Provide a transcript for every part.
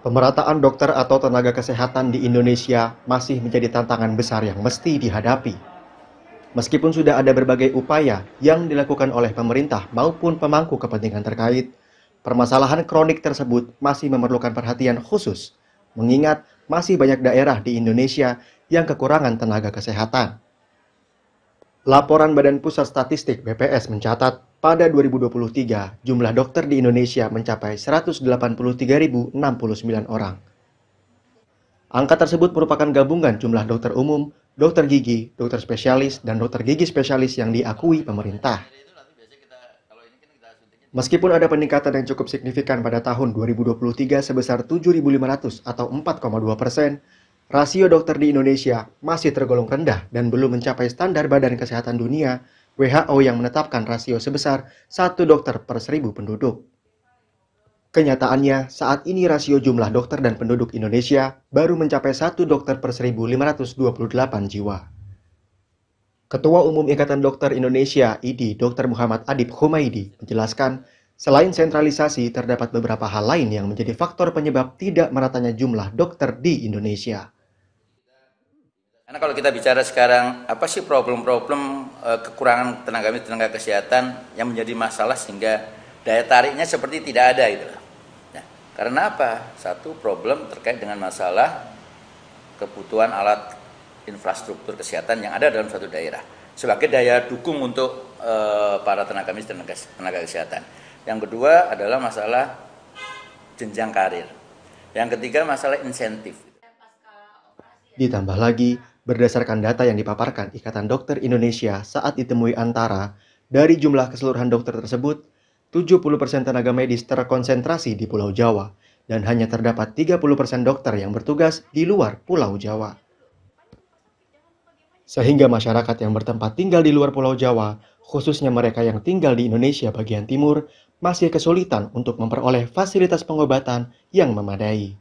Pemerataan dokter atau tenaga kesehatan di Indonesia masih menjadi tantangan besar yang mesti dihadapi. Meskipun sudah ada berbagai upaya yang dilakukan oleh pemerintah maupun pemangku kepentingan terkait, permasalahan kronik tersebut masih memerlukan perhatian khusus, mengingat masih banyak daerah di Indonesia yang kekurangan tenaga kesehatan. Laporan Badan Pusat Statistik BPS mencatat, pada 2023 jumlah dokter di Indonesia mencapai 183.069 orang. Angka tersebut merupakan gabungan jumlah dokter umum, dokter gigi, dokter spesialis, dan dokter gigi spesialis yang diakui pemerintah. Meskipun ada peningkatan yang cukup signifikan pada tahun 2023 sebesar 7.500 atau 4,2 persen, Rasio dokter di Indonesia masih tergolong rendah dan belum mencapai standar Badan Kesehatan Dunia WHO yang menetapkan rasio sebesar 1 dokter per seribu penduduk. Kenyataannya, saat ini rasio jumlah dokter dan penduduk Indonesia baru mencapai 1 dokter per 1528 jiwa. Ketua Umum Ikatan Dokter Indonesia IDI Dr. Muhammad Adib Humaidi menjelaskan, selain sentralisasi terdapat beberapa hal lain yang menjadi faktor penyebab tidak meratanya jumlah dokter di Indonesia. Karena kalau kita bicara sekarang apa sih problem-problem eh, kekurangan tenaga medis tenaga kesehatan yang menjadi masalah sehingga daya tariknya seperti tidak ada gitu loh. Nah, karena apa? Satu problem terkait dengan masalah kebutuhan alat infrastruktur kesehatan yang ada dalam suatu daerah sebagai daya dukung untuk e, para tenaga medis tenaga, tenaga kesehatan. Yang kedua adalah masalah jenjang karir. Yang ketiga masalah insentif. Ditambah lagi, Berdasarkan data yang dipaparkan Ikatan Dokter Indonesia saat ditemui Antara, dari jumlah keseluruhan dokter tersebut, 70% tenaga medis terkonsentrasi di Pulau Jawa dan hanya terdapat 30% dokter yang bertugas di luar Pulau Jawa. Sehingga masyarakat yang bertempat tinggal di luar Pulau Jawa, khususnya mereka yang tinggal di Indonesia bagian timur, masih kesulitan untuk memperoleh fasilitas pengobatan yang memadai.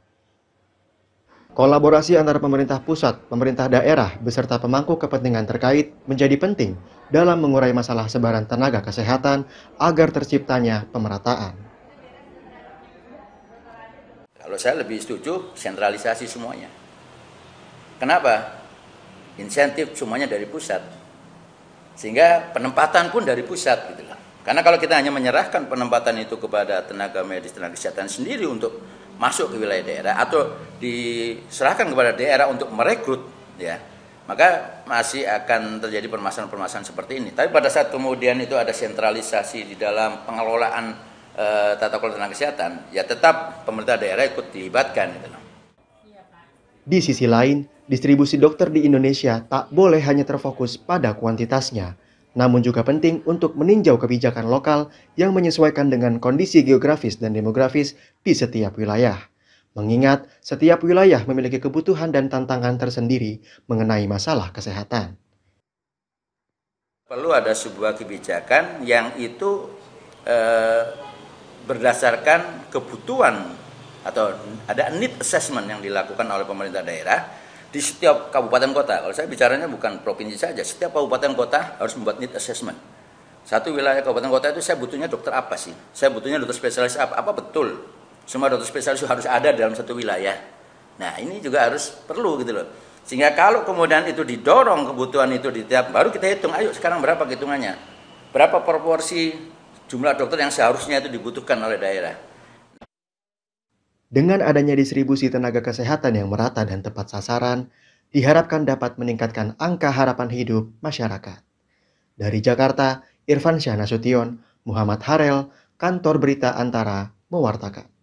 Kolaborasi antara pemerintah pusat, pemerintah daerah, beserta pemangku kepentingan terkait menjadi penting dalam mengurai masalah sebaran tenaga kesehatan agar terciptanya pemerataan. Kalau saya lebih setuju sentralisasi semuanya. Kenapa? Insentif semuanya dari pusat. Sehingga penempatan pun dari pusat gitu Karena kalau kita hanya menyerahkan penempatan itu kepada tenaga medis, tenaga kesehatan sendiri untuk masuk ke wilayah daerah atau diserahkan kepada daerah untuk merekrut ya maka masih akan terjadi permasalahan-permasalahan seperti ini tapi pada saat kemudian itu ada sentralisasi di dalam pengelolaan e, tata kelola tenaga kesehatan ya tetap pemerintah daerah ikut dilibatkan gitu Di sisi lain, distribusi dokter di Indonesia tak boleh hanya terfokus pada kuantitasnya, namun juga penting untuk meninjau kebijakan lokal yang menyesuaikan dengan kondisi geografis dan demografis di setiap wilayah. Mengingat setiap wilayah memiliki kebutuhan dan tantangan tersendiri mengenai masalah kesehatan. Perlu ada sebuah kebijakan yang itu eh, berdasarkan kebutuhan atau ada need assessment yang dilakukan oleh pemerintah daerah di setiap kabupaten kota. Kalau saya bicaranya bukan provinsi saja, setiap kabupaten kota harus membuat need assessment. Satu wilayah kabupaten kota itu saya butuhnya dokter apa sih? Saya butuhnya dokter spesialis apa? Apa betul? Semua dokter spesialis harus ada dalam satu wilayah. Nah, ini juga harus perlu gitu loh. Sehingga kalau kemudian itu didorong kebutuhan itu di tiap baru kita hitung, ayo sekarang berapa hitungannya? Berapa proporsi jumlah dokter yang seharusnya itu dibutuhkan oleh daerah? Dengan adanya distribusi tenaga kesehatan yang merata dan tepat sasaran, diharapkan dapat meningkatkan angka harapan hidup masyarakat. Dari Jakarta, Irfan Syahnasution, Muhammad Harel, Kantor Berita Antara, mewartakan.